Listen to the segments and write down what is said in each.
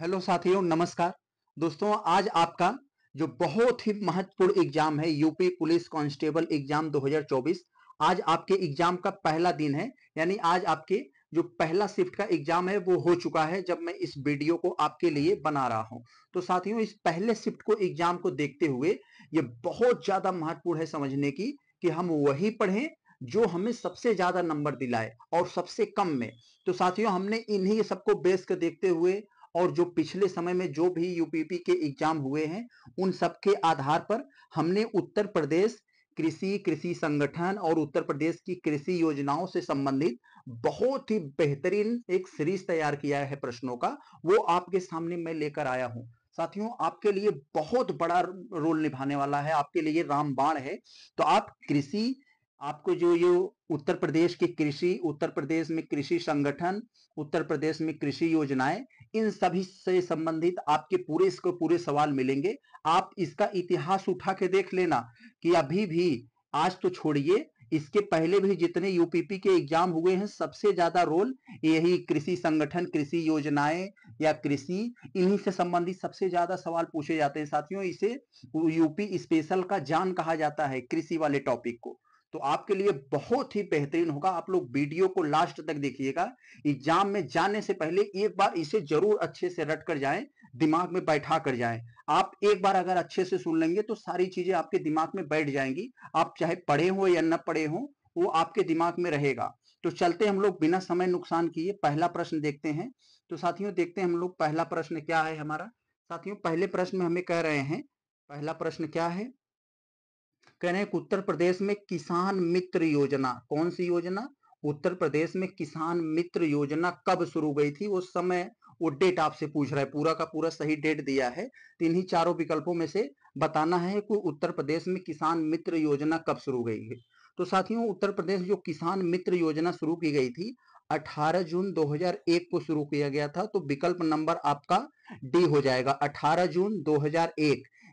hello साथियों नमस्कार दोस्तों आज आपका जो बहुत ही महत्वपूर्ण एग्जाम है यूपी पुलिस कांस्टेबल एग्जाम 2024 आज आपके एग्जाम का पहला दिन है यानी आज आपके जो पहला शिफ्ट का एग्जाम है वो हो चुका है जब मैं इस वीडियो को आपके लिए बना रहा हूं तो साथियों इस पहले शिफ्ट को एग्जाम को देखते हुए ये बहुत ज्यादा महत्वपूर्ण है समझने की कि हम वही पढ़े जो हमें सबसे ज्यादा नंबर दिलाए और सबसे कम में तो साथियों हमने इन्हीं सबको बेस के देखते हुए और जो पिछले समय में जो भी यूपीपी के एग्जाम हुए हैं उन सब के आधार पर हमने उत्तर प्रदेश कृषि कृषि संगठन और उत्तर प्रदेश की कृषि योजनाओं से संबंधित बहुत ही बेहतरीन एक सीरीज तैयार किया है प्रश्नों का वो आपके सामने मैं लेकर आया हूं साथियों आपके लिए बहुत बड़ा रोल निभाने वाला है आपके लिए रामबाण है तो आप कृषि आपको जो ये उत्तर प्रदेश की कृषि उत्तर प्रदेश में कृषि संगठन उत्तर प्रदेश में कृषि योजनाएं इन सभी से संबंधित आपके पूरे इसको पूरे सवाल मिलेंगे आप इसका इतिहास उठा के देख लेना कि अभी भी आज तो छोड़िए इसके पहले भी जितने यूपीपी के एग्जाम हुए हैं सबसे ज्यादा रोल यही कृषि संगठन कृषि योजनाएं या कृषि इन्हीं से संबंधित सबसे ज्यादा सवाल पूछे जाते हैं साथियों इसे यूपी स्पेशल का जान कहा जाता है कृषि वाले टॉपिक को तो आपके लिए बहुत ही बेहतरीन होगा आप लोग वीडियो को लास्ट तक देखिएगा एग्जाम में जाने से पहले एक बार इसे जरूर अच्छे से रट कर जाए दिमाग में बैठा कर जाए आप एक बार अगर अच्छे से सुन लेंगे तो सारी चीजें आपके दिमाग में बैठ जाएंगी आप चाहे पढ़े हो या न पढ़े हो वो आपके दिमाग में रहेगा तो चलते हम लोग बिना समय नुकसान किए पहला प्रश्न देखते हैं तो साथियों देखते हैं हम लोग पहला प्रश्न क्या है हमारा साथियों पहले प्रश्न में हमें कह रहे हैं पहला प्रश्न क्या है कह रहे हैं उत्तर प्रदेश में किसान मित्र योजना कौन सी योजना उत्तर प्रदेश में किसान मित्र योजना कब शुरू गई थी वो समय वो डेट आपसे पूछ रहा है पूरा का पूरा सही डेट दिया है तो इन्हीं चारों विकल्पों में से बताना है कि उत्तर प्रदेश में किसान मित्र योजना कब शुरू गई है तो साथियों उत्तर प्रदेश जो किसान मित्र योजना शुरू की गई थी 18 जून 2001 को शुरू किया गया था तो विकल्प नंबर आपका डी हो जाएगा 18 जून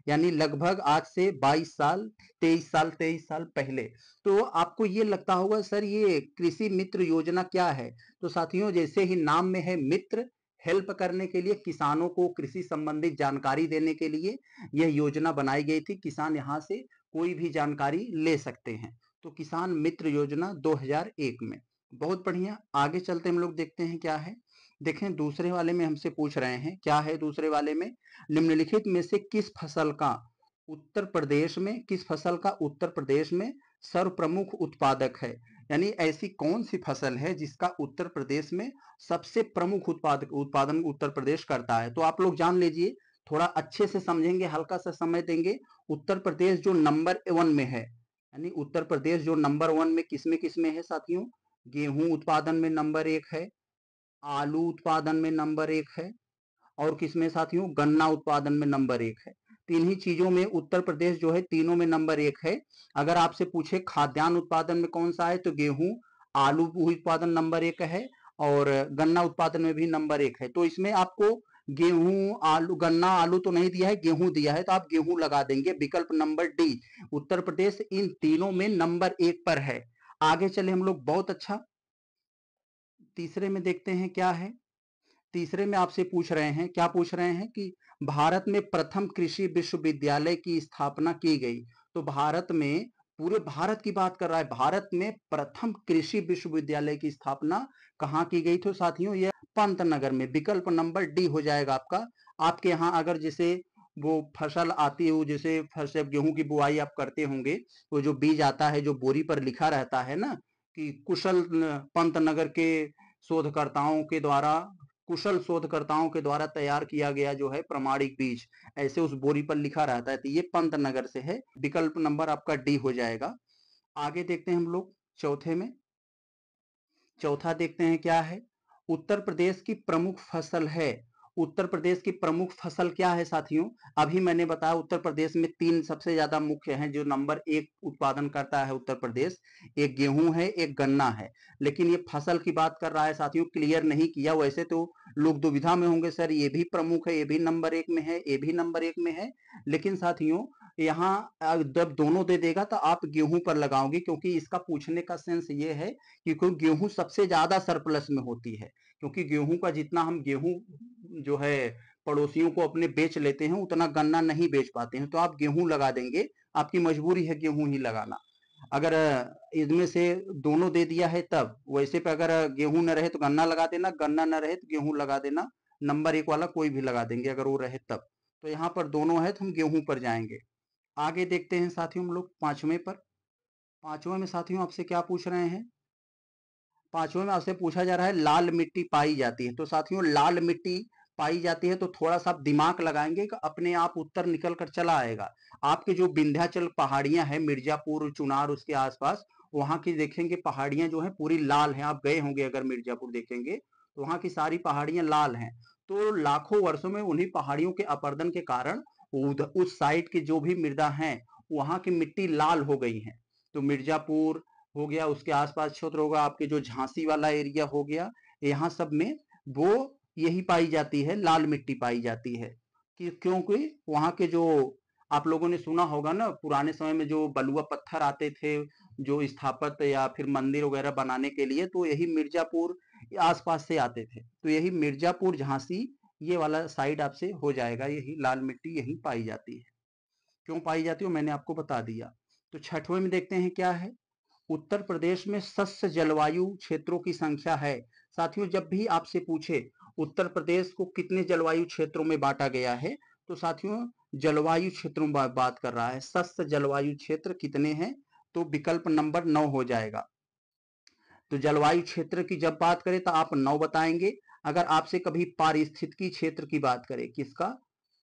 यानी लगभग आज से 22 साल 23 साल 23 साल पहले तो आपको ये लगता होगा सर ये कृषि मित्र योजना क्या है तो साथियों जैसे ही नाम में है मित्र हेल्प करने के लिए किसानों को कृषि संबंधित जानकारी देने के लिए यह योजना बनाई गई थी किसान यहाँ से कोई भी जानकारी ले सकते हैं तो किसान मित्र योजना 2001 में बहुत बढ़िया आगे चलते हम लोग देखते हैं क्या है देखें दूसरे वाले में हमसे पूछ रहे हैं क्या है दूसरे वाले में निम्नलिखित में से किस फसल का उत्तर प्रदेश में किस फसल का उत्तर प्रदेश में सर्व प्रमुख उत्पादक है यानी ऐसी कौन सी फसल है जिसका उत्तर प्रदेश में सबसे प्रमुख उत्पादक उत्पादन उत्तर प्रदेश करता है तो आप लोग जान लीजिए थोड़ा अच्छे से समझेंगे हल्का सा समय देंगे उत्तर प्रदेश जो नंबर वन में है यानी उत्तर प्रदेश जो नंबर वन में किसमें किसमें है साथियों गेहूं उत्पादन में नंबर एक है आलू उत्पादन में नंबर एक है और किसमें साथियों गन्ना उत्पादन में नंबर एक है तीन ही चीजों में उत्तर प्रदेश जो है तीनों में नंबर एक है अगर आपसे पूछे खाद्यान्न उत्पादन में कौन सा है तो गेहूं आलू उत्पादन नंबर एक है और गन्ना उत्पादन में भी नंबर एक है तो इसमें आपको गेहूं आलू गन्ना आलू तो नहीं दिया है गेहूं दिया है तो आप गेहूं लगा देंगे विकल्प नंबर डी उत्तर प्रदेश इन तीनों में नंबर एक पर है आगे चले हम लोग बहुत अच्छा तीसरे में देखते हैं क्या है तीसरे में आपसे पूछ रहे हैं क्या पूछ रहे हैं कि भारत में प्रथम कृषि विश्वविद्यालय की स्थापना की गई तो भारत में पूरे भारत की बात कर रहा है भारत में प्रथम कृषि विश्वविद्यालय की स्थापना कहाँ की गई थी साथियों यह पंत नगर में विकल्प नंबर डी हो जाएगा आपका आपके यहाँ अगर जैसे वो फसल आती हो जैसे फसल गेहूं की बुआई आप करते होंगे वो जो बीज आता है जो बोरी पर लिखा रहता है ना कि कुशल पंत नगर के शोधकर्ताओं के द्वारा कुशल शोधकर्ताओं के द्वारा तैयार किया गया जो है प्रमाणिक बीज ऐसे उस बोरी पर लिखा रहता है तो ये पंत नगर से है विकल्प नंबर आपका डी हो जाएगा आगे देखते हैं हम लोग चौथे में चौथा देखते हैं क्या है उत्तर प्रदेश की प्रमुख फसल है उत्तर प्रदेश की प्रमुख फसल क्या है साथियों अभी मैंने बताया उत्तर प्रदेश में तीन सबसे ज्यादा मुख्य हैं जो नंबर एक उत्पादन करता है उत्तर प्रदेश एक गेहूं है एक गन्ना है लेकिन ये फसल की बात कर रहा है साथियों क्लियर नहीं किया वैसे तो लोग दुविधा में होंगे सर ये भी प्रमुख है ये भी नंबर एक में है ये भी नंबर एक में है लेकिन साथियों यहाँ जब दोनों दे देगा तो आप गेहूं पर लगाओगे क्योंकि इसका पूछने का सेंस ये है कि क्योंकि गेहूं सबसे ज्यादा सरप्लस में होती है क्योंकि गेहूं का जितना हम गेहूं जो है पड़ोसियों को अपने बेच लेते हैं उतना गन्ना नहीं बेच पाते हैं तो आप गेहूं लगा देंगे आपकी मजबूरी है गेहूं ही लगाना अगर इसमें से दोनों दे दिया है तब वैसे पे अगर गेहूं न रहे तो गन्ना लगा देना गन्ना न रहे तो गेहूं लगा देना नंबर एक वाला कोई भी लगा देंगे अगर वो रहे तब तो यहाँ पर दोनों है तो हम गेहूं पर जाएंगे आगे देखते हैं साथियों हम लोग पांचवें पर पांचवें में साथियों आपसे क्या पूछ रहे हैं पांचवें में आपसे पूछा जा रहा है लाल मिट्टी पाई जाती है तो साथियों लाल मिट्टी पाई जाती है तो थोड़ा सा दिमाग लगाएंगे कि अपने आप उत्तर निकल कर चला आएगा आपके जो विंध्याचल पहाड़ियां हैं मिर्जापुर चुनार उसके आसपास वहां की देखेंगे पहाड़ियां जो है पूरी लाल है आप गए होंगे अगर मिर्जापुर देखेंगे तो वहां की सारी पहाड़ियां लाल हैं तो लाखों वर्षों में उन्हीं पहाड़ियों के अपर्दन के कारण उस साइड के जो भी मृदा हैं वहां की मिट्टी लाल हो गई है तो मिर्जापुर हो गया उसके आसपास क्षेत्र होगा आपके जो झांसी वाला एरिया हो गया यहाँ सब में वो यही पाई जाती है लाल मिट्टी पाई जाती है कि क्योंकि वहाँ के जो आप लोगों ने सुना होगा ना पुराने समय में जो बलुआ पत्थर आते थे जो स्थापत या फिर मंदिर वगैरह बनाने के लिए तो यही मिर्जापुर आसपास से आते थे तो यही मिर्जापुर झांसी ये वाला साइड आपसे हो जाएगा यही लाल मिट्टी यही पाई जाती है क्यों पाई जाती है मैंने आपको बता दिया तो छठवें में देखते हैं क्या है उत्तर प्रदेश में सस्य जलवायु क्षेत्रों की संख्या है साथियों जब भी आपसे पूछे उत्तर प्रदेश को कितने जलवायु क्षेत्रों में बांटा गया है तो साथियों जलवायु क्षेत्रों में बात कर रहा है सस्य जलवायु क्षेत्र कितने हैं तो विकल्प नंबर नौ हो जाएगा तो जलवायु क्षेत्र की जब बात करें तो आप नौ बताएंगे अगर आपसे कभी पारिस्थितिकी क्षेत्र की बात करें किसका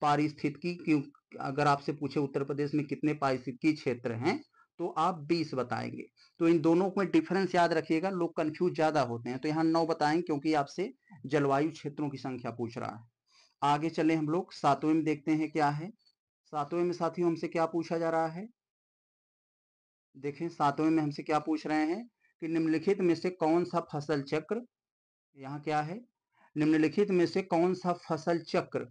पारिस्थितिकी क्यों अगर आपसे पूछे उत्तर प्रदेश में कितने पारिस्थितिकी क्षेत्र हैं तो आप 20 बताएंगे तो इन दोनों में डिफरेंस याद रखिएगा लोग कंफ्यूज ज्यादा होते हैं तो यहाँ नौ बताएं क्योंकि आपसे जलवायु क्षेत्रों की संख्या पूछ रहा है आगे चले हम लोग सातवें में देखते हैं क्या है सातवें में साथियों हमसे क्या पूछा जा रहा है देखें सातवें में हमसे क्या पूछ रहे हैं कि निम्नलिखित में से कौन सा फसल चक्र यहाँ क्या है निम्नलिखित में से कौन सा फसल चक्र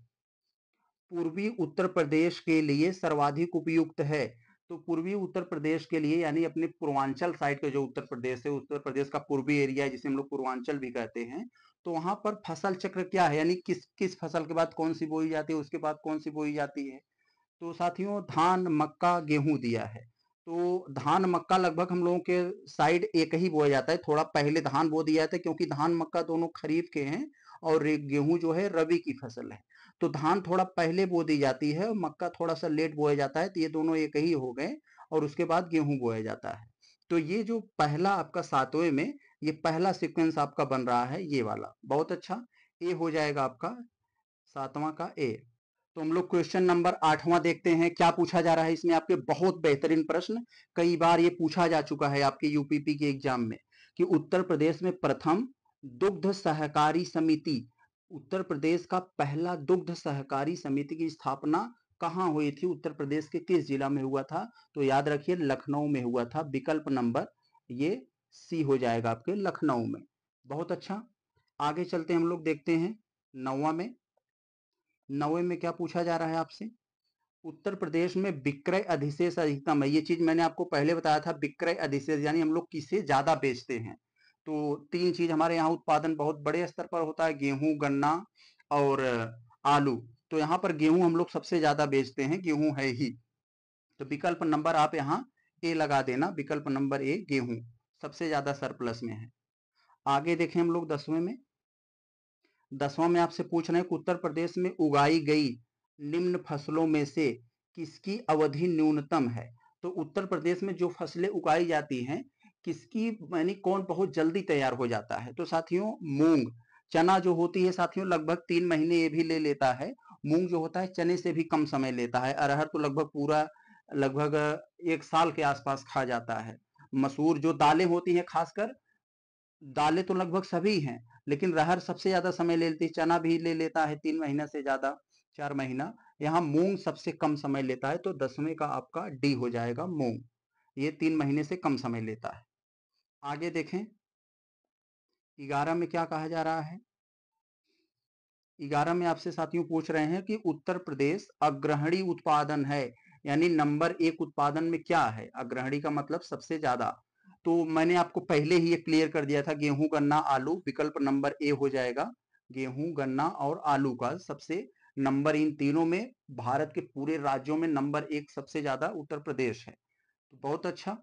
पूर्वी उत्तर प्रदेश के लिए सर्वाधिक उपयुक्त है तो पूर्वी उत्तर प्रदेश के लिए यानी अपने पूर्वांचल साइड का जो उत्तर प्रदेश है उत्तर प्रदेश का पूर्वी एरिया है जिसे हम लोग पूर्वांचल भी कहते हैं तो वहां पर फसल चक्र क्या है यानी किस किस फसल के बाद कौन सी बोई जाती है उसके बाद कौन सी बोई जाती है तो साथियों धान मक्का गेहूं दिया है तो धान मक्का लगभग हम लोगों के साइड एक ही बोया जाता है थोड़ा पहले धान बो दिया जाता है क्योंकि धान मक्का दोनों खरीफ के हैं और गेहूं जो है रबी की फसल है तो धान थोड़ा पहले बो दी जाती है और मक्का थोड़ा सा लेट बोया जाता है तो ये दोनों एक ही हो गए और उसके बाद गेहूं बोया जाता है तो ये जो पहला आपका सातवें में ये पहला सिक्वेंस आपका बन रहा है ये वाला बहुत अच्छा ए हो जाएगा आपका सातवां का ए तो हम लोग क्वेश्चन नंबर आठवां देखते हैं क्या पूछा जा रहा है इसमें आपके बहुत बेहतरीन प्रश्न कई बार ये पूछा जा चुका है आपके यूपीपी के एग्जाम में कि उत्तर प्रदेश में प्रथम दुग्ध सहकारी समिति उत्तर प्रदेश का पहला दुग्ध सहकारी समिति की स्थापना कहाँ हुई थी उत्तर प्रदेश के किस जिला में हुआ था तो याद रखिए लखनऊ में हुआ था विकल्प नंबर ये सी हो जाएगा आपके लखनऊ में बहुत अच्छा आगे चलते हम लोग देखते हैं नौवा में नवे में क्या पूछा जा रहा है आपसे उत्तर प्रदेश में विक्रय अधिशेष अधिकतम है ये चीज मैंने आपको पहले बताया था विक्रय अधिशेष यानी हम लोग किसे ज्यादा बेचते हैं तो तीन चीज हमारे यहाँ उत्पादन बहुत बड़े स्तर पर होता है गेहूं गन्ना और आलू तो यहाँ पर गेहूं हम लोग सबसे ज्यादा बेचते हैं गेहूं है ही तो विकल्प नंबर आप यहाँ ए लगा देना विकल्प नंबर ए गेहूं सबसे ज्यादा सरप्लस में है आगे देखें हम लोग दसवें में दसवां में आपसे पूछ रहे हैं कि उत्तर प्रदेश में उगाई गई निम्न फसलों में से किसकी अवधि न्यूनतम है तो उत्तर प्रदेश में जो फसलें उगाई जाती हैं किसकी यानी कौन बहुत जल्दी तैयार हो जाता है तो साथियों मूंग चना जो होती है साथियों लगभग तीन महीने ये भी ले लेता है मूंग जो होता है चने से भी कम समय लेता है अरहर तो लगभग पूरा लगभग एक साल के आसपास खा जाता है मसूर जो दालें होती हैं खासकर दालें तो लगभग सभी हैं लेकिन रहर सबसे ज्यादा समय ले लेती है चना भी ले लेता है तीन महीना से ज्यादा चार महीना यहाँ मूंग सबसे कम समय लेता है तो दसवें का आपका डी हो जाएगा मूंग ये तीन महीने से कम समय लेता है आगे देखें ग्यारह में क्या कहा जा रहा है ग्यारह में आपसे साथियों पूछ रहे हैं कि उत्तर प्रदेश अग्रहणी उत्पादन है यानी नंबर एक उत्पादन में क्या है अग्रहणी का मतलब सबसे ज्यादा तो मैंने आपको पहले ही ये क्लियर कर दिया था गेहूं गन्ना आलू विकल्प नंबर ए हो जाएगा गेहूं गन्ना और आलू का सबसे नंबर इन तीनों में भारत के पूरे राज्यों में नंबर एक सबसे ज्यादा उत्तर प्रदेश है तो बहुत अच्छा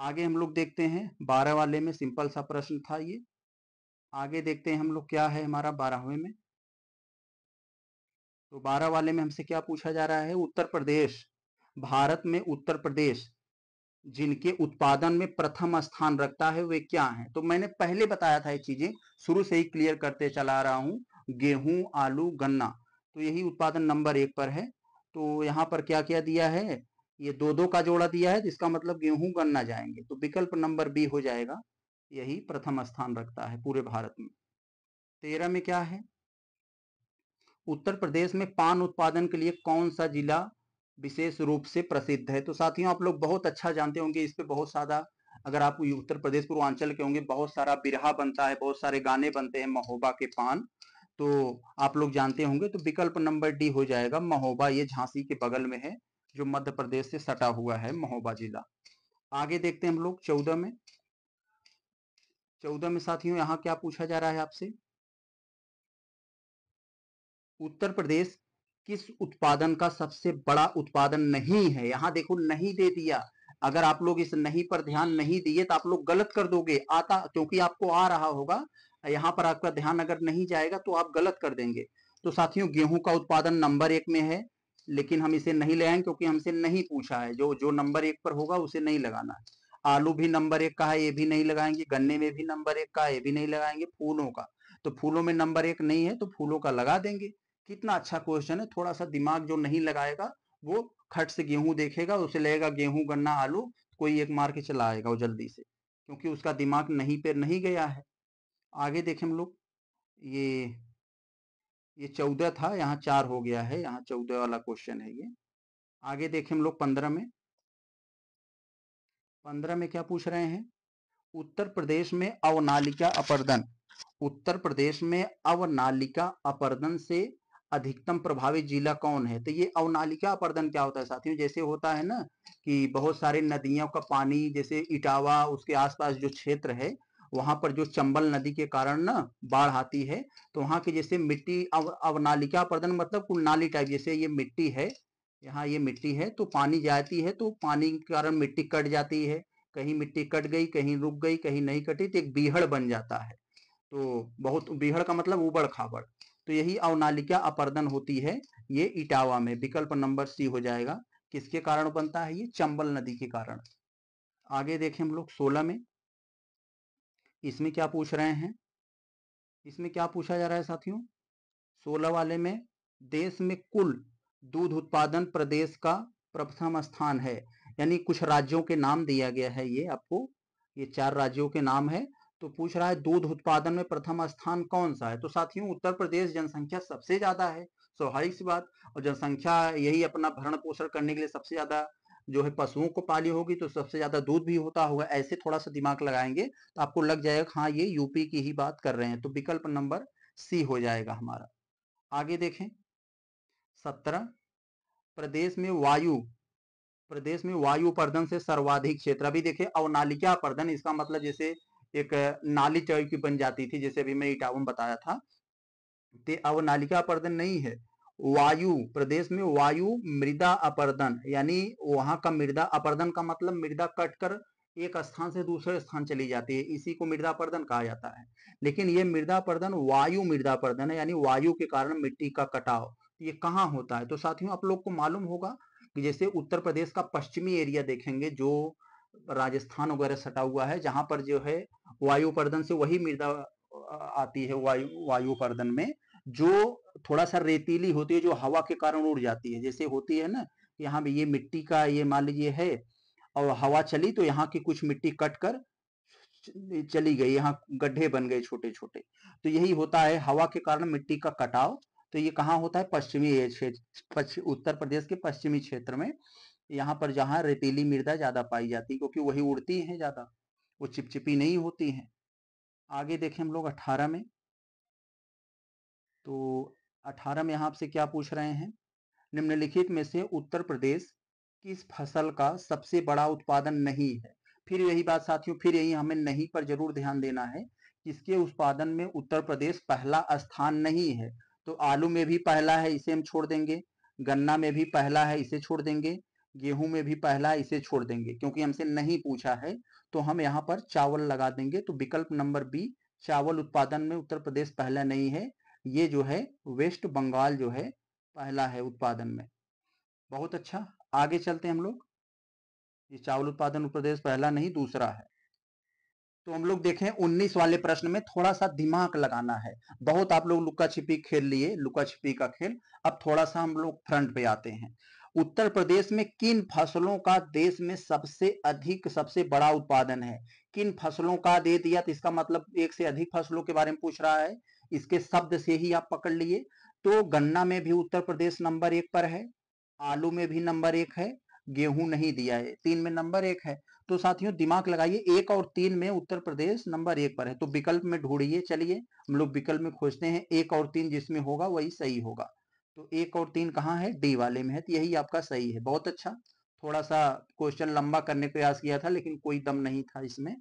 आगे हम लोग देखते हैं बारह वाले में सिंपल सा प्रश्न था ये आगे देखते हैं हम लोग क्या है हमारा बारहवें में तो बारह वाले में हमसे क्या पूछा जा रहा है उत्तर प्रदेश भारत में उत्तर प्रदेश जिनके उत्पादन में प्रथम स्थान रखता है वे क्या हैं तो मैंने पहले बताया था ये चीजें शुरू से ही क्लियर करते चला रहा हूं गेहूं आलू गन्ना तो यही उत्पादन नंबर एक पर है तो यहाँ पर क्या क्या दिया है ये दो दो का जोड़ा दिया है जिसका मतलब गेहूं गन्ना जाएंगे तो विकल्प नंबर बी हो जाएगा यही प्रथम स्थान रखता है पूरे भारत में तेरह में क्या है उत्तर प्रदेश में पान उत्पादन के लिए कौन सा जिला विशेष रूप से प्रसिद्ध है तो साथियों आप लोग बहुत अच्छा जानते होंगे इस पर बहुत सारा अगर आप उत्तर प्रदेश पूर्वांचल के होंगे बहुत सारा बिरहा बनता है बहुत सारे गाने बनते हैं महोबा के पान तो आप लोग जानते होंगे तो विकल्प नंबर डी हो जाएगा महोबा ये झांसी के बगल में है जो मध्य प्रदेश से सटा हुआ है महोबा जिला आगे देखते हैं हम लोग चौदह में चौदह में साथियों यहां क्या पूछा जा रहा है आपसे उत्तर प्रदेश किस उत्पादन का सबसे बड़ा उत्पादन नहीं है यहां देखो नहीं दे दिया अगर आप लोग इस नहीं पर ध्यान नहीं दिए तो आप लोग गलत कर दोगे आता क्योंकि आपको आ रहा होगा यहां पर आपका ध्यान अगर नहीं जाएगा तो आप गलत कर देंगे तो साथियों गेहूं का उत्पादन नंबर एक में है लेकिन हम इसे नहीं लगाएंगे क्योंकि हमसे नहीं पूछा है जो जो नंबर एक पर होगा उसे नहीं लगाना है आलू भी नंबर एक का है ये भी नहीं लगाएंगे गन्ने में भी नंबर एक का है ये भी नहीं लगाएंगे फूलों का तो फूलों में नंबर एक नहीं है तो फूलों का लगा देंगे कितना अच्छा क्वेश्चन है थोड़ा सा दिमाग जो नहीं लगाएगा वो खट से गेहूं देखेगा उसे लगेगा गेहूं गन्ना आलू कोई एक मार के चला आएगा वो जल्दी से क्योंकि उसका दिमाग नहीं पे नहीं गया है आगे देखें हम लोग ये ये चौदह था यहाँ चार हो गया है यहाँ चौदह वाला क्वेश्चन है ये आगे देखें हम लोग पंद्रह में पंद्रह में क्या पूछ रहे हैं उत्तर प्रदेश में अवनालिका अपर्दन उत्तर प्रदेश में अवनालिका अपर्दन से अधिकतम प्रभावित जिला कौन है तो ये अवनालिका अपर्दन क्या होता है साथियों जैसे होता है ना कि बहुत सारे नदियों का पानी जैसे इटावा उसके आसपास जो क्षेत्र है वहां पर जो चंबल नदी के कारण ना बाढ़ आती है तो वहां की जैसे मिट्टी अव, अवनालिका प्रदन मतलब कुल नाली टाइप जैसे ये मिट्टी है यहाँ ये मिट्टी है तो पानी जाती है तो पानी के कारण मिट्टी कट जाती है कहीं मिट्टी कट गई कहीं रुक गई कहीं नहीं कटी तो एक बीहड़ बन जाता है तो बहुत बीहड़ का मतलब उबड़ खाबड़ तो यही अवनालिका अपर्दन होती है ये इटावा में विकल्प नंबर सी हो जाएगा किसके कारण बनता है ये चंबल नदी के कारण आगे देखें हम लोग सोलह में इसमें क्या पूछ रहे हैं इसमें क्या पूछा जा रहा है साथियों सोलह वाले में देश में कुल दूध उत्पादन प्रदेश का प्रथम स्थान है यानी कुछ राज्यों के नाम दिया गया है ये आपको ये चार राज्यों के नाम है तो पूछ रहा है दूध उत्पादन में प्रथम स्थान कौन सा है तो साथियों उत्तर प्रदेश जनसंख्या सबसे ज्यादा है स्वाभाविक सी बात और जनसंख्या यही अपना भरण पोषण करने के लिए सबसे ज्यादा जो है पशुओं को पाली होगी तो सबसे ज्यादा दूध भी होता होगा ऐसे थोड़ा सा दिमाग लगाएंगे तो आपको लग जाएगा हाँ ये यूपी की ही बात कर रहे हैं तो विकल्प नंबर सी हो जाएगा हमारा आगे देखें सत्रह प्रदेश में वायु प्रदेश में वायु प्रदन से सर्वाधिक क्षेत्र अभी देखे अवनालिका प्रदन इसका मतलब जैसे एक नाली चौकी बन जाती थी जैसे अभी मैं इटावन बताया था ते अवनालिका प्रदन नहीं है वायु प्रदेश में वायु मृदा अपर्दन यानी वहां का मृदा अपर्दन का मतलब मृदा कटकर एक स्थान से दूसरे स्थान चली जाती है इसी को मृदा पर्दन कहा जाता है लेकिन ये मृदा पर्दन वायु मृदा पर्दन है यानी वायु के कारण मिट्टी का कटाव ये कहाँ होता है तो साथियों आप लोग को मालूम होगा कि जैसे उत्तर प्रदेश का पश्चिमी एरिया देखेंगे जो राजस्थान वगैरह सटा हुआ है जहां पर जो है वायु पर्दन से वही मृदा आती है वायु वायु में जो थोड़ा सा रेतीली होती है जो हवा के कारण उड़ जाती है जैसे होती है ना यहाँ ये मिट्टी का ये मान लीजिए है और हवा चली तो यहाँ की कुछ मिट्टी कट कर चली गई यहाँ गड्ढे बन गए छोटे छोटे तो यही होता है हवा के कारण मिट्टी का कटाव तो ये कहाँ होता है पश्चिमी क्षेत्र उत्तर प्रदेश के पश्चिमी क्षेत्र में यहाँ पर जहाँ रेतीली मृदा ज्यादा पाई जाती है क्योंकि वही उड़ती है ज्यादा वो चिपचिपी नहीं होती है आगे देखें हम लोग अठारह में तो अठारह में यहाँ आपसे क्या पूछ रहे हैं निम्नलिखित में से उत्तर प्रदेश किस फसल का सबसे बड़ा उत्पादन नहीं है फिर यही बात साथियों फिर यही हमें नहीं पर जरूर ध्यान देना है किसके उत्पादन में उत्तर प्रदेश पहला स्थान नहीं है तो आलू में भी पहला है इसे हम छोड़ देंगे गन्ना में भी पहला है इसे छोड़ देंगे गेहूं में भी पहला है इसे छोड़ देंगे क्योंकि हमसे नहीं पूछा है तो हम यहाँ पर चावल लगा देंगे तो विकल्प नंबर बी चावल उत्पादन में उत्तर प्रदेश पहला नहीं है ये जो है वेस्ट बंगाल जो है पहला है उत्पादन में बहुत अच्छा आगे चलते हैं हम लोग ये चावल उत्पादन प्रदेश पहला नहीं दूसरा है तो हम लोग देखें 19 वाले प्रश्न में थोड़ा सा दिमाग लगाना है बहुत आप लोग लुका छिपी खेल लिए लुका छिपी का खेल अब थोड़ा सा हम लोग फ्रंट पे आते हैं उत्तर प्रदेश में किन फसलों का देश में सबसे अधिक सबसे बड़ा उत्पादन है किन फसलों का दे दिया तो इसका मतलब एक से अधिक फसलों के बारे में पूछ रहा है इसके शब्द से ही आप पकड़ लिए तो गन्ना में भी उत्तर प्रदेश नंबर एक पर है आलू में भी नंबर एक है गेहूं नहीं दिया है तीन में नंबर एक है तो साथियों दिमाग लगाइए एक और तीन में उत्तर प्रदेश नंबर एक पर है तो विकल्प में ढूंढिए चलिए हम लोग विकल्प में खोजते हैं एक और तीन जिसमें होगा वही सही होगा तो एक और तीन कहाँ है डी वाले में है तो यही आपका सही है बहुत अच्छा थोड़ा सा क्वेश्चन लंबा करने का प्रयास किया था लेकिन कोई दम नहीं था इसमें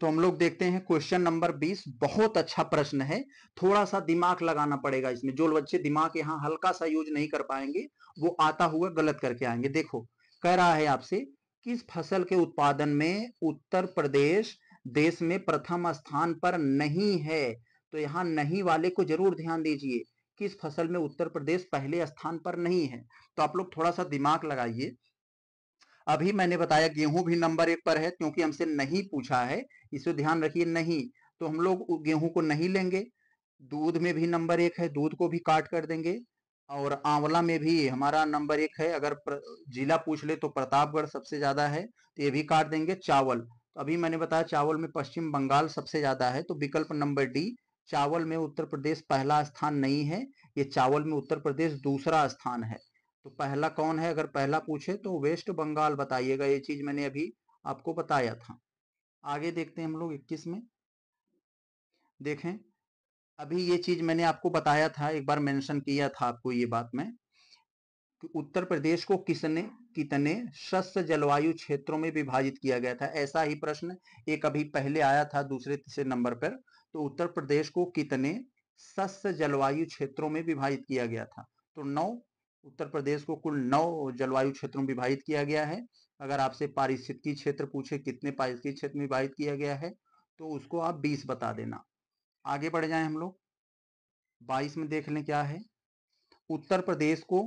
तो हम लोग देखते हैं क्वेश्चन नंबर 20 बहुत अच्छा प्रश्न है थोड़ा सा दिमाग लगाना पड़ेगा इसमें जो बच्चे दिमाग यहाँ हल्का सा यूज नहीं कर पाएंगे वो आता हुआ गलत करके आएंगे देखो कह रहा है आपसे किस फसल के उत्पादन में उत्तर प्रदेश देश में प्रथम स्थान पर नहीं है तो यहाँ नहीं वाले को जरूर ध्यान दीजिए किस फसल में उत्तर प्रदेश पहले स्थान पर नहीं है तो आप लोग थोड़ा सा दिमाग लगाइए अभी मैंने बताया गेहूं भी नंबर एक पर है क्योंकि हमसे नहीं पूछा है इसे ध्यान रखिए नहीं तो हम लोग गेहूं को नहीं लेंगे दूध में भी नंबर एक है दूध को भी काट कर देंगे और आंवला में भी हमारा नंबर एक है अगर जिला पूछ ले तो प्रतापगढ़ सबसे ज्यादा है तो ये भी काट देंगे चावल तो अभी मैंने बताया चावल में पश्चिम बंगाल सबसे ज्यादा है तो विकल्प नंबर डी चावल में उत्तर प्रदेश पहला स्थान नहीं है ये चावल में उत्तर प्रदेश दूसरा स्थान है तो पहला कौन है अगर पहला पूछे तो वेस्ट बंगाल बताइएगा ये चीज मैंने अभी आपको बताया था आगे देखते हैं हम लोग इक्कीस में देखें अभी ये चीज मैंने आपको बताया था एक बार मेंशन किया था आपको ये बात में कि उत्तर प्रदेश को किसने कितने शस्त जलवायु क्षेत्रों में विभाजित किया गया था ऐसा ही प्रश्न एक अभी पहले आया था दूसरे तीसरे नंबर पर तो उत्तर प्रदेश को कितने शस्य जलवायु क्षेत्रों में विभाजित किया गया था तो नौ उत्तर प्रदेश को कुल नौ जलवायु क्षेत्रों में विभाजित किया गया है अगर आपसे पारिस्थितिकी क्षेत्र पूछे कितने पारिस्थितिकी क्षेत्र में विभाजित किया गया है तो उसको आप बीस बता देना आगे बढ़ जाएं हम लोग बाईस में देख लें क्या है उत्तर प्रदेश को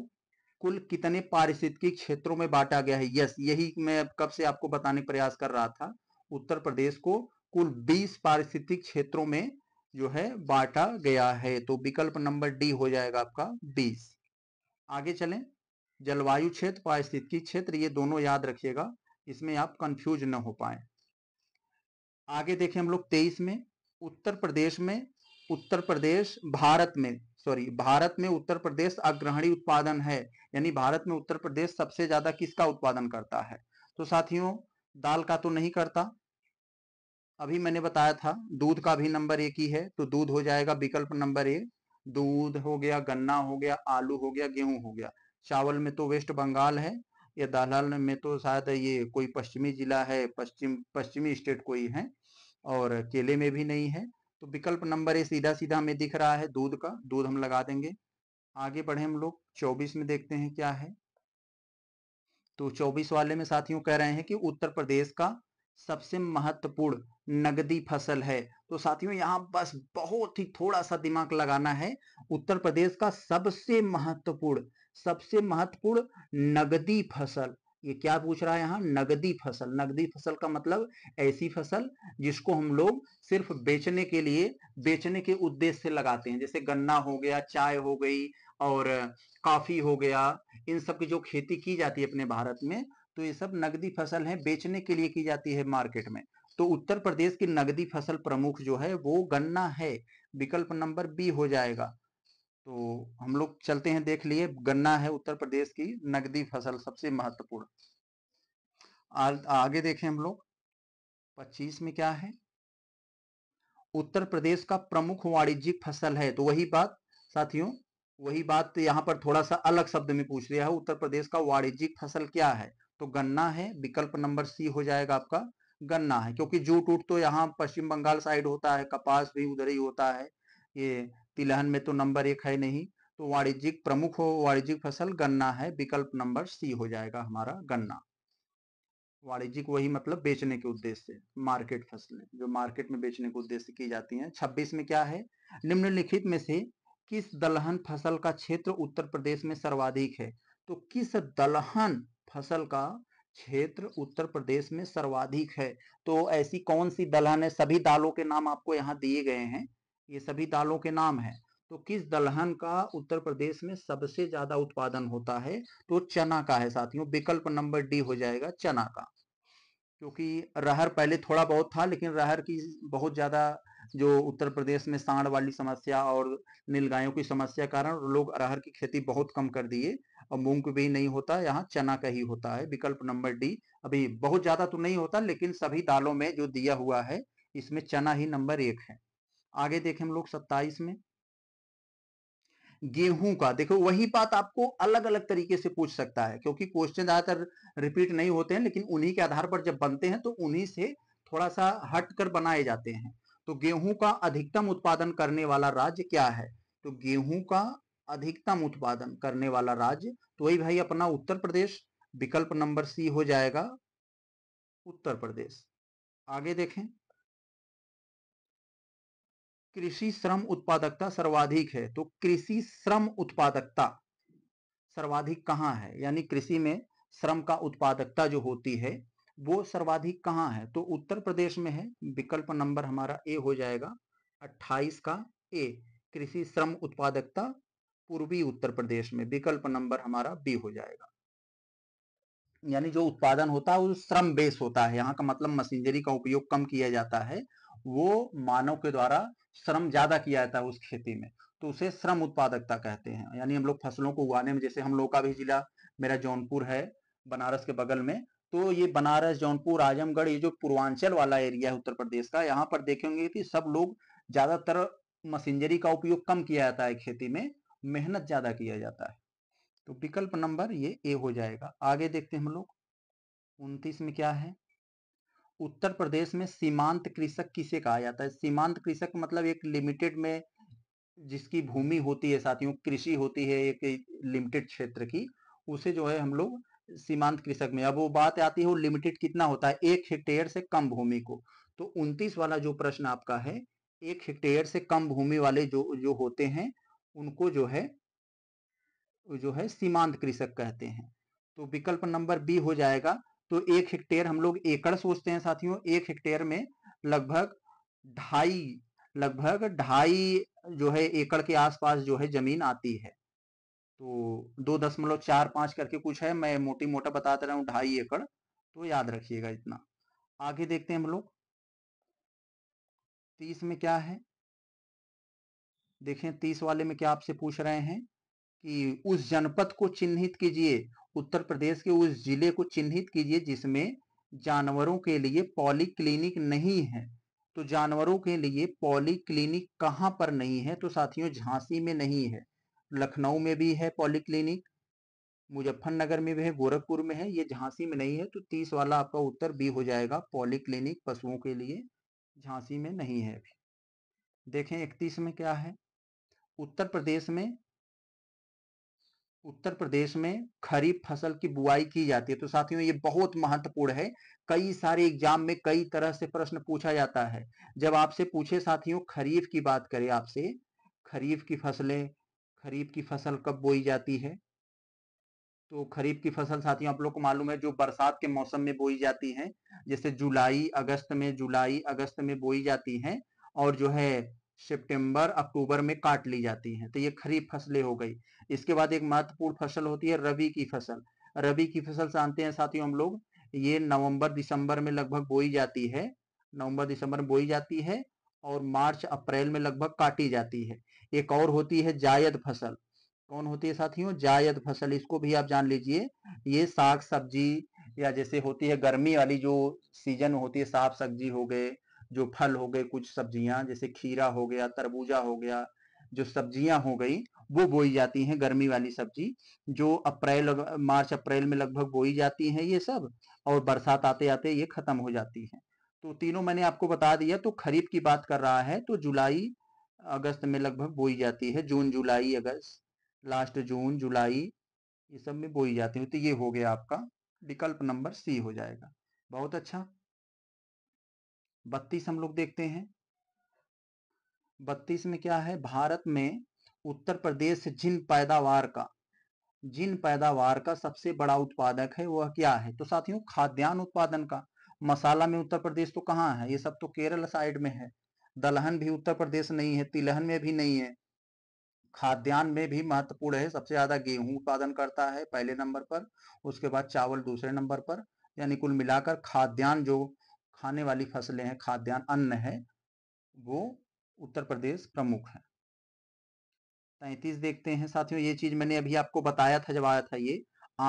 कुल कितने पारिस्थितिकी क्षेत्रों में बांटा गया है यस यही मैं कब से आपको बताने प्रयास कर रहा था उत्तर प्रदेश को कुल बीस पारिस्थितिक क्षेत्रों में जो है बांटा गया है तो विकल्प नंबर डी हो जाएगा आपका बीस आगे चलें जलवायु क्षेत्र पारिस्थितिकी क्षेत्र ये दोनों याद रखिएगा इसमें आप कंफ्यूज न हो पाए आगे देखें हम लोग तेईस में उत्तर प्रदेश में उत्तर प्रदेश भारत में सॉरी भारत में उत्तर प्रदेश अग्रहणी उत्पादन है यानी भारत में उत्तर प्रदेश सबसे ज्यादा किसका उत्पादन करता है तो साथियों दाल का तो नहीं करता अभी मैंने बताया था दूध का भी नंबर एक ही है तो दूध हो जाएगा विकल्प नंबर एक दूध हो गया गन्ना हो गया आलू हो गया गेहूं हो गया चावल में तो वेस्ट बंगाल है या दालाल में तो शायद ये कोई पश्चिमी जिला है पश्चिम पश्चिमी स्टेट कोई है और केले में भी नहीं है तो विकल्प नंबर ए सीधा सीधा हमें दिख रहा है दूध का दूध हम लगा देंगे आगे बढ़े हम लोग चौबीस में देखते हैं क्या है तो चौबीस वाले में साथियों कह रहे हैं कि उत्तर प्रदेश का सबसे महत्वपूर्ण नगदी फसल है तो साथियों यहाँ बस बहुत ही थोड़ा सा दिमाग लगाना है उत्तर प्रदेश का सबसे महत्वपूर्ण सबसे महत्वपूर्ण नगदी फसल ये क्या पूछ रहा है यहाँ नगदी फसल नगदी फसल का मतलब ऐसी फसल जिसको हम लोग सिर्फ बेचने के लिए बेचने के उद्देश्य से लगाते हैं जैसे गन्ना हो गया चाय हो गई और कॉफी हो गया इन सब की जो खेती की जाती है अपने भारत में तो ये सब नगदी फसल है बेचने के लिए की जाती है मार्केट में तो उत्तर प्रदेश की नगदी फसल प्रमुख जो है वो गन्ना है विकल्प नंबर बी हो जाएगा तो हम लोग चलते हैं देख लिए गन्ना है उत्तर प्रदेश की नगदी फसल सबसे महत्वपूर्ण आगे देखें हम लोग पच्चीस में क्या है उत्तर प्रदेश का प्रमुख वाणिज्यिक फसल है तो वही बात साथियों वही बात यहाँ पर थोड़ा सा अलग शब्द में पूछ लिया है उत्तर प्रदेश का वाणिज्यिक फसल क्या है तो गन्ना है विकल्प नंबर सी हो जाएगा आपका गन्ना है क्योंकि जूट उट तो यहाँ पश्चिम बंगाल साइड होता है कपास भी उधर ही होता है ये तिलहन में तो नंबर एक है नहीं तो वाणिज्यिक प्रमुख वाणिज्यिक फसल गन्ना है विकल्प नंबर सी हो जाएगा हमारा गन्ना वाणिज्यिक वही मतलब बेचने के उद्देश्य से मार्केट फसलें जो मार्केट में बेचने के उद्देश्य की जाती हैं 26 में क्या है निम्नलिखित में से किस दलहन फसल का क्षेत्र उत्तर प्रदेश में सर्वाधिक है तो किस दलहन फसल का क्षेत्र उत्तर प्रदेश में सर्वाधिक है तो ऐसी कौन सी दलहन है सभी दालों के नाम आपको यहाँ दिए गए हैं ये सभी दालों के नाम है तो किस दलहन का उत्तर प्रदेश में सबसे ज्यादा उत्पादन होता है तो चना का है साथियों विकल्प नंबर डी हो जाएगा चना का क्योंकि रहर पहले थोड़ा बहुत था लेकिन रहर की बहुत ज्यादा जो उत्तर प्रदेश में सांड वाली समस्या और नीलगायों की समस्या कारण लोग अरहर की खेती बहुत कम कर दिए और मूंग भी नहीं होता यहाँ चना का ही होता है विकल्प नंबर डी अभी बहुत ज्यादा तो नहीं होता लेकिन सभी दालों में जो दिया हुआ है इसमें चना ही नंबर एक है आगे देखें हम लोग सत्ताईस में गेहूं का देखो वही बात आपको अलग अलग तरीके से पूछ सकता है क्योंकि क्वेश्चन ज्यादातर रिपीट नहीं होते हैं लेकिन उन्हीं के आधार पर जब बनते हैं तो उन्हीं से थोड़ा सा हट कर बनाए जाते हैं तो गेहूं का अधिकतम उत्पादन करने वाला राज्य क्या है तो गेहूं का अधिकतम उत्पादन करने वाला राज्य तो वही भाई अपना उत्तर प्रदेश विकल्प नंबर सी हो जाएगा उत्तर प्रदेश आगे देखें कृषि श्रम उत्पादकता सर्वाधिक है तो कृषि श्रम उत्पादकता सर्वाधिक कहां है यानी कृषि में श्रम का उत्पादकता जो होती है वो सर्वाधिक कहाँ है तो उत्तर प्रदेश में है विकल्प नंबर हमारा ए हो जाएगा 28 का ए कृषि श्रम उत्पादकता पूर्वी उत्तर प्रदेश में विकल्प नंबर हमारा बी हो जाएगा यानी जो उत्पादन होता है वो श्रम बेस होता है यहाँ का मतलब मशीनरी का उपयोग कम किया जाता है वो मानव के द्वारा श्रम ज्यादा किया जाता है उस खेती में तो उसे श्रम उत्पादकता कहते हैं यानी हम लोग फसलों को उगाने में जैसे हम लोग का भी जिला मेरा जौनपुर है बनारस के बगल में तो ये बनारस जौनपुर आजमगढ़ ये जो पूर्वांचल वाला एरिया है उत्तर प्रदेश का यहाँ पर देखेंगे कि सब लोग ज्यादातर मशीनरी का उपयोग कम किया जाता है खेती में मेहनत ज्यादा किया जाता है तो विकल्प नंबर ये ए हो जाएगा आगे देखते हैं हम लोग उन्तीस में क्या है उत्तर प्रदेश में सीमांत कृषक किसे कहा जाता है सीमांत कृषक मतलब एक लिमिटेड में जिसकी भूमि होती है साथियों कृषि होती है एक लिमिटेड क्षेत्र की उसे जो है हम लोग सीमांत कृषक में अब वो बात आती है वो लिमिटेड कितना होता है एक हेक्टेयर से कम भूमि को तो उनतीस वाला जो प्रश्न आपका है एक हेक्टेयर से कम भूमि वाले जो जो होते हैं उनको जो है जो है सीमांत कृषक कहते हैं तो विकल्प नंबर बी हो जाएगा तो एक हेक्टेयर हम लोग एकड़ सोचते हैं साथियों एक हेक्टेयर में लगभग ढाई लगभग ढाई जो है एकड़ के आसपास जो है जमीन आती है तो दो दशमलव चार पांच करके कुछ है मैं मोटी मोटा बताते रहा हूँ ढाई एकड़ तो याद रखिएगा इतना आगे देखते हैं हम लोग तीस में क्या है देखें तीस वाले में क्या आपसे पूछ रहे हैं कि उस जनपद को चिन्हित कीजिए उत्तर प्रदेश के उस जिले को चिन्हित कीजिए जिसमें जानवरों के लिए पॉली क्लिनिक नहीं है तो जानवरों के लिए पॉली क्लिनिक कहां पर नहीं है तो साथियों झांसी में नहीं है लखनऊ में भी है पॉलीक्लिनिक मुजफ्फरनगर में भी है गोरखपुर में है ये झांसी में नहीं है तो तीस वाला आपका उत्तर बी हो जाएगा पॉलीक्लिनिक पशुओं के लिए झांसी में नहीं है अभी देखें इकतीस में क्या है उत्तर प्रदेश में उत्तर प्रदेश में खरीफ फसल की बुआई की जाती है तो साथियों ये बहुत महत्वपूर्ण है कई सारे एग्जाम में कई तरह से प्रश्न पूछा जाता है जब आपसे पूछे साथियों खरीफ की बात करें आपसे खरीफ की फसलें खरीफ की फसल कब बोई जाती है तो खरीफ की फसल साथियों आप लोग को मालूम है जो बरसात के मौसम में बोई जाती है जैसे जुलाई अगस्त में जुलाई अगस्त में बोई जाती है और जो है सितंबर अक्टूबर में काट ली जाती है तो ये खरीफ फसलें हो गई इसके बाद एक महत्वपूर्ण फसल होती है रबी की फसल रबी की फसल जानते हैं साथियों हम लोग ये नवंबर दिसंबर में लगभग बोई जाती है नवंबर दिसंबर में बोई जाती है और मार्च अप्रैल में लगभग काटी जाती है एक और होती है जायद फसल कौन होती है साथियों जायद फसल इसको भी आप जान लीजिए ये साग सब्जी या जैसे होती है गर्मी वाली जो सीजन होती है साग सब्जी हो गए जो फल हो गए कुछ सब्जियां जैसे खीरा हो गया तरबूजा हो गया जो सब्जियां हो गई वो बोई जाती हैं गर्मी वाली सब्जी जो अप्रैल मार्च अप्रैल में लगभग बोई जाती हैं ये सब और बरसात आते आते ये खत्म हो जाती हैं तो तीनों मैंने आपको बता दिया तो खरीफ की बात कर रहा है तो जुलाई अगस्त में लगभग बोई जाती है जून जुलाई अगस्त लास्ट जून जुलाई ये सब में बोई जाती है तो ये हो गया आपका विकल्प नंबर सी हो जाएगा बहुत अच्छा बत्तीस हम लोग देखते हैं बत्तीस में क्या है भारत में उत्तर प्रदेश जिन पैदावार का जिन पैदावार का सबसे बड़ा उत्पादक है वह क्या है तो साथियों खाद्यान्न उत्पादन का मसाला में उत्तर प्रदेश तो कहाँ है ये सब तो केरल साइड में है दलहन भी उत्तर प्रदेश नहीं है तिलहन में भी नहीं है खाद्यान्न में भी महत्वपूर्ण है सबसे ज्यादा गेहूं उत्पादन करता है पहले नंबर पर उसके बाद चावल दूसरे नंबर पर यानी कुल मिलाकर खाद्यान्न जो खाने वाली फसलें हैं खाद्यान्न अन्न है वो उत्तर प्रदेश प्रमुख है तैतीस देखते हैं साथियों ये चीज मैंने अभी आपको बताया था जब आया था ये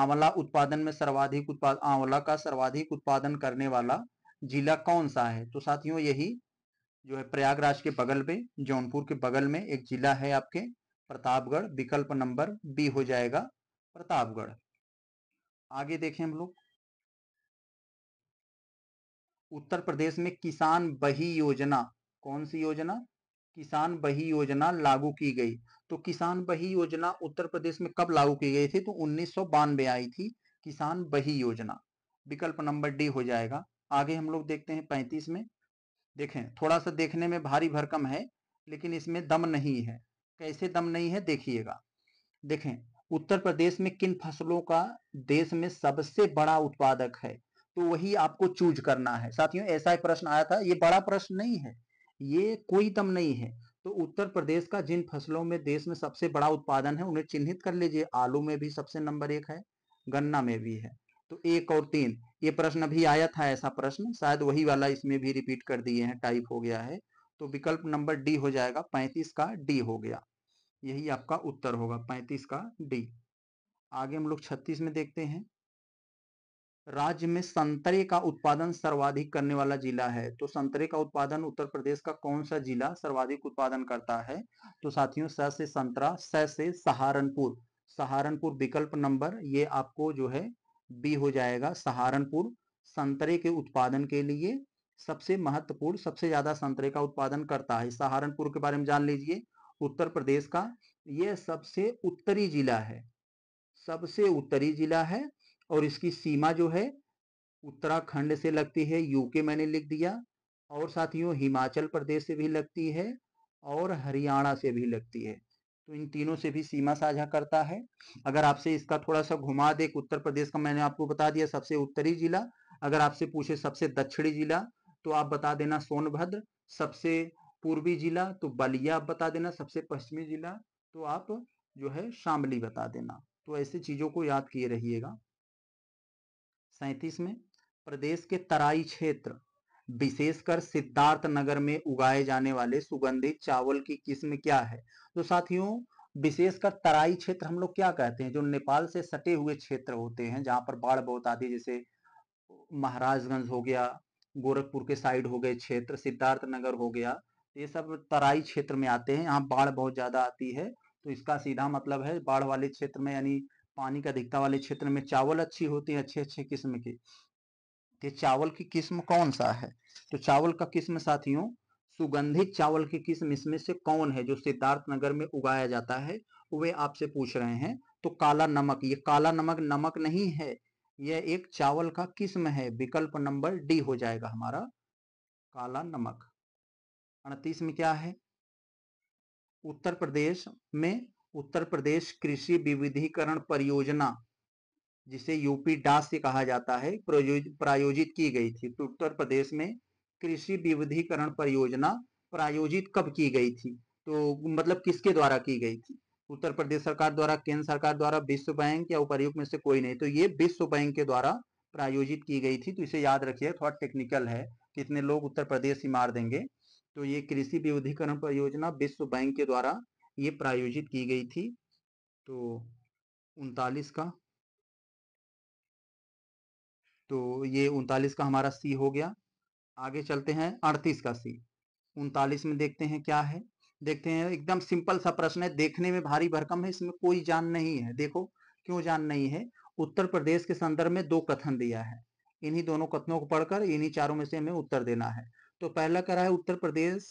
आंवला उत्पादन में सर्वाधिक उत्पाद आंवला का सर्वाधिक उत्पादन करने वाला जिला कौन सा है तो साथियों यही जो है प्रयागराज के बगल में जौनपुर के बगल में एक जिला है आपके प्रतापगढ़ विकल्प नंबर बी हो जाएगा प्रतापगढ़ आगे देखें हम लोग उत्तर प्रदेश में किसान बही योजना कौन सी योजना किसान बही योजना लागू की गई तो किसान बही योजना उत्तर प्रदेश में कब लागू की गई थी तो उन्नीस में आई थी किसान बही योजना विकल्प नंबर डी हो जाएगा आगे हम लोग देखते हैं पैंतीस में देखें थोड़ा सा देखने में भारी भरकम है लेकिन इसमें दम नहीं है कैसे दम नहीं है देखिएगा देखें उत्तर प्रदेश में किन फसलों का देश में सबसे बड़ा उत्पादक है तो वही आपको चूज करना है साथियों ऐसा ही प्रश्न आया था ये बड़ा प्रश्न नहीं है ये कोई दम नहीं है तो उत्तर प्रदेश का जिन फसलों में देश में सबसे बड़ा उत्पादन है उन्हें चिन्हित कर लीजिए आलू में भी सबसे नंबर एक है गन्ना में भी है तो एक और तीन ये प्रश्न भी आया था ऐसा प्रश्न शायद वही वाला इसमें भी रिपीट कर दिए हैं टाइप हो गया है तो विकल्प नंबर डी हो जाएगा पैंतीस का डी हो गया यही आपका उत्तर होगा पैंतीस का डी आगे हम लोग छत्तीस में देखते हैं राज्य में संतरे का उत्पादन सर्वाधिक करने वाला जिला है तो संतरे का उत्पादन उत्तर प्रदेश का कौन सा जिला सर्वाधिक उत्पादन करता है तो साथियों स से संतरा स से सहारनपुर सहारनपुर विकल्प नंबर ये आपको जो है बी हो जाएगा सहारनपुर संतरे के उत्पादन के लिए सबसे महत्वपूर्ण सबसे ज्यादा संतरे का उत्पादन करता है सहारनपुर के बारे में जान लीजिए उत्तर प्रदेश का यह सबसे उत्तरी जिला है सबसे उत्तरी जिला है और इसकी सीमा जो है उत्तराखंड से लगती है यूके मैंने लिख दिया और साथियों हिमाचल प्रदेश से भी लगती है और हरियाणा से भी लगती है तो इन तीनों से भी सीमा साझा करता है अगर आपसे इसका थोड़ा सा घुमा दे उत्तर प्रदेश का मैंने आपको बता दिया सबसे उत्तरी जिला अगर आपसे पूछे सबसे दक्षिणी जिला तो आप बता देना सोनभद्र सबसे पूर्वी जिला तो बलिया आप बता देना सबसे पश्चिमी जिला तो आप जो है शामली बता देना तो ऐसे चीजों को याद किए रहिएगा सैतीस में प्रदेश के तराई क्षेत्र विशेषकर सिद्धार्थ नगर में उगाए जाने वाले सुगंधित चावल की किस्म क्या है तो साथियों विशेषकर तराई क्षेत्र हम लोग क्या कहते हैं जो नेपाल से सटे हुए क्षेत्र होते हैं जहां पर बाढ़ बहुत आती है जैसे महाराजगंज हो गया गोरखपुर के साइड हो गए क्षेत्र सिद्धार्थ नगर हो गया ये सब तराई क्षेत्र में आते हैं यहाँ बाढ़ बहुत ज्यादा आती है तो इसका सीधा मतलब है बाढ़ वाले क्षेत्र में यानी पानी का अधिकता वाले क्षेत्र में चावल अच्छी होती है अच्छे अच्छे किस्म के कि चावल की किस्म कौन सा है तो चावल का किस्म साथियों सुगंधित चावल की किस्म इसमें से कौन है जो सिद्धार्थ नगर में उगाया जाता है वे आपसे पूछ रहे हैं तो काला नमक ये काला नमक नमक नहीं है यह एक चावल का किस्म है विकल्प नंबर डी हो जाएगा हमारा काला नमक अड़तीस में क्या है उत्तर प्रदेश में उत्तर प्रदेश कृषि विविधीकरण परियोजना जिसे यूपी डांस कहा जाता है प्रायोजित की गई थी तो उत्तर प्रदेश में कृषि विविधीकरण परियोजना प्रायोजित कब की गई थी तो मतलब किसके द्वारा की गई थी उत्तर प्रदेश सरकार द्वारा केंद्र सरकार द्वारा विश्व बैंक या उपर्युक्त में से कोई नहीं तो ये विश्व बैंक के द्वारा प्रायोजित की गई थी तो इसे याद रखिए थोड़ा टेक्निकल है कितने लोग उत्तर प्रदेश ही मार देंगे तो ये कृषि विविधीकरण परियोजना विश्व बैंक के द्वारा ये प्रायोजित की गई थी तो उनतालीस का तो ये उनतालीस का हमारा सी हो गया आगे चलते हैं अड़तीस का सी उनतालीस में देखते हैं क्या है देखते हैं एकदम सिंपल सा प्रश्न है देखने में भारी भरकम है इसमें कोई जान नहीं है देखो क्यों जान नहीं है उत्तर प्रदेश के संदर्भ में दो कथन दिया है इन्हीं दोनों कथनों को पढ़कर इन्हीं चारों में से हमें उत्तर देना है तो पहला कह रहा है उत्तर प्रदेश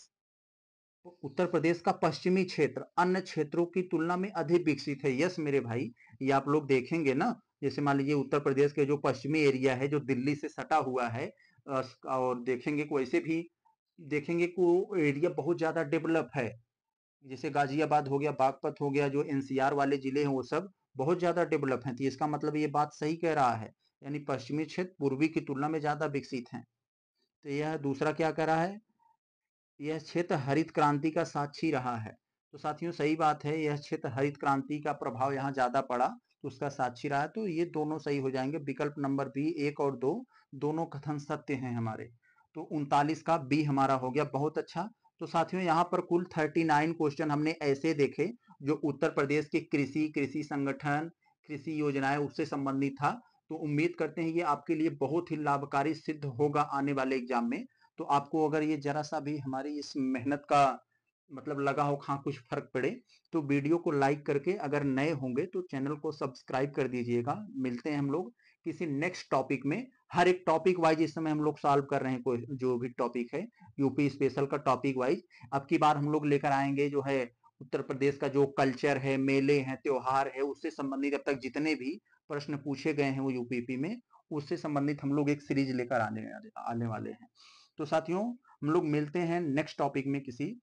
उत्तर प्रदेश का पश्चिमी क्षेत्र अन्य क्षेत्रों की तुलना में अधिक विकसित है यस मेरे भाई ये आप लोग देखेंगे ना जैसे मान लीजिए उत्तर प्रदेश के जो पश्चिमी एरिया है जो दिल्ली से सटा हुआ है और देखेंगे को ऐसे भी देखेंगे को एरिया बहुत ज़्यादा डेवलप है जैसे गाजियाबाद हो गया बागपत हो गया जो एनसीआर वाले जिले हैं वो सब बहुत ज़्यादा डेवलप हैं तो इसका मतलब ये बात सही कह रहा है यानी पश्चिमी क्षेत्र पूर्वी की तुलना में ज़्यादा विकसित हैं तो यह दूसरा क्या कह रहा है यह क्षेत्र हरित क्रांति का साक्षी रहा है तो साथियों सही बात है यह क्षेत्र हरित क्रांति का प्रभाव यहाँ ज़्यादा पड़ा तो उसका साक्षी रहा तो ये दोनों सही हो जाएंगे विकल्प नंबर बी एक और दो दोनों कथन सत्य हैं हमारे तो उनतालीस का बी हमारा हो गया बहुत अच्छा तो साथियों यहाँ पर कुल थर्टी नाइन क्वेश्चन हमने ऐसे देखे जो उत्तर प्रदेश के कृषि कृषि संगठन कृषि योजनाएं उससे संबंधित था तो उम्मीद करते हैं ये आपके लिए बहुत ही लाभकारी सिद्ध होगा आने वाले एग्जाम में तो आपको अगर ये जरा सा भी हमारी इस मेहनत का मतलब लगा हो हाँ कुछ फर्क पड़े तो वीडियो को लाइक करके अगर नए होंगे तो चैनल को सब्सक्राइब कर दीजिएगा मिलते हैं हम लोग किसी नेक्स्ट टॉपिक में हर एक टॉपिक वाइज इस समय हम लोग सॉल्व कर रहे हैं कोई जो भी टॉपिक है यूपी स्पेशल का टॉपिक वाइज अब की बार हम लोग लेकर आएंगे जो है उत्तर प्रदेश का जो कल्चर है मेले हैं त्योहार है उससे संबंधित अब तक जितने भी प्रश्न पूछे गए हैं वो यूपीपी में उससे संबंधित हम लोग एक सीरीज लेकर आने आने वाले हैं तो साथियों हम लोग मिलते हैं नेक्स्ट टॉपिक में किसी